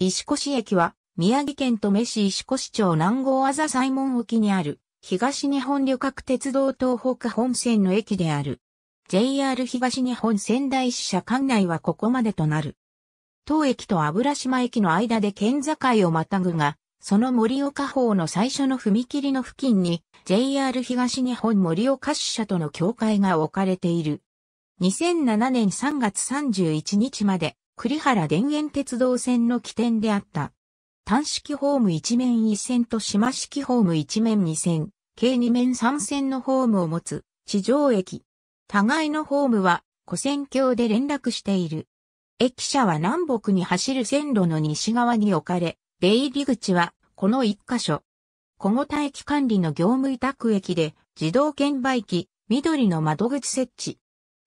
石越駅は、宮城県と飯市石越町南郷あざ西門沖にある、東日本旅客鉄道東北本線の駅である。JR 東日本仙台支社管内はここまでとなる。当駅と油島駅の間で県境をまたぐが、その盛岡方の最初の踏切の付近に JR 東日本盛岡支社との境界が置かれている。2007年3月31日まで栗原田園鉄道線の起点であった。単式ホーム一面一線と島式ホーム一面二線、計二面三線のホームを持つ地上駅。互いのホームは古線橋で連絡している。駅舎は南北に走る線路の西側に置かれ、出入り口はこの一箇所。小五田駅管理の業務委託駅で自動券売機、緑の窓口設置。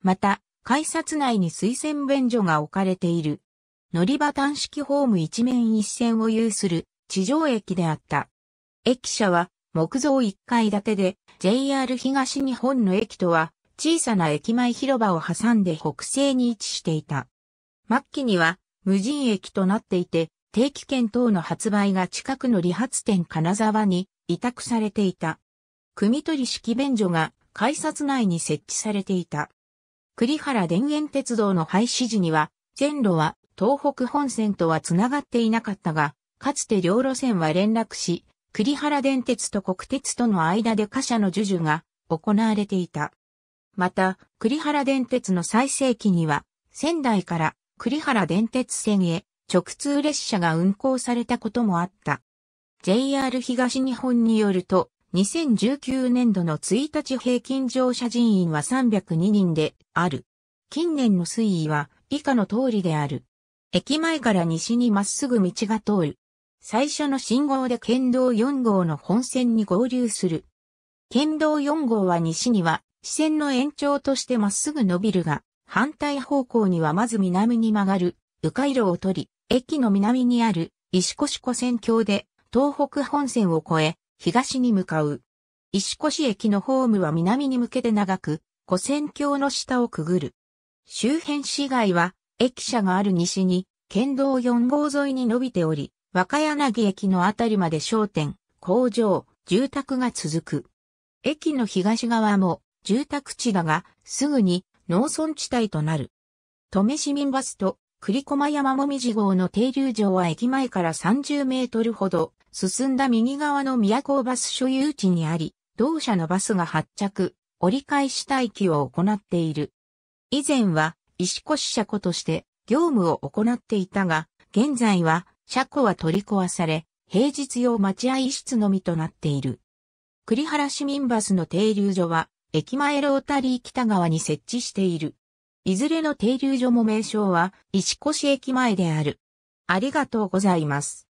また、改札内に推薦便所が置かれている。乗り場端式ホーム一面一線を有する地上駅であった。駅舎は木造1階建てで JR 東日本の駅とは小さな駅前広場を挟んで北西に位置していた。末期には無人駅となっていて定期券等の発売が近くの理髪店金沢に委託されていた。組取式便所が改札内に設置されていた。栗原田園鉄道の廃止時には、線路は東北本線とは繋がっていなかったが、かつて両路線は連絡し、栗原電鉄と国鉄との間で貨車の授受が行われていた。また、栗原電鉄の最盛期には、仙台から栗原電鉄線へ直通列車が運行されたこともあった。JR 東日本によると、2019年度の1日平均乗車人員は302人である。近年の推移は以下の通りである。駅前から西にまっすぐ道が通る。最初の信号で県道4号の本線に合流する。県道4号は西には、支線の延長としてまっすぐ伸びるが、反対方向にはまず南に曲がる、迂回路を取り、駅の南にある、石越湖線橋で、東北本線を越え、東に向かう。石越駅のホームは南に向けて長く、古線橋の下をくぐる。周辺市街は、駅舎がある西に、県道4号沿いに伸びており、若柳駅のあたりまで商店、工場、住宅が続く。駅の東側も住宅地だが、すぐに農村地帯となる。富市民バスと栗駒山もみじ号の停留場は駅前から30メートルほど進んだ右側の宮古バス所有地にあり、同社のバスが発着、折り返し待機を行っている。以前は石越車庫として業務を行っていたが、現在は車庫は取り壊され、平日用待合室のみとなっている。栗原市民バスの停留所は、駅前ロータリー北側に設置している。いずれの停留所も名称は、石越駅前である。ありがとうございます。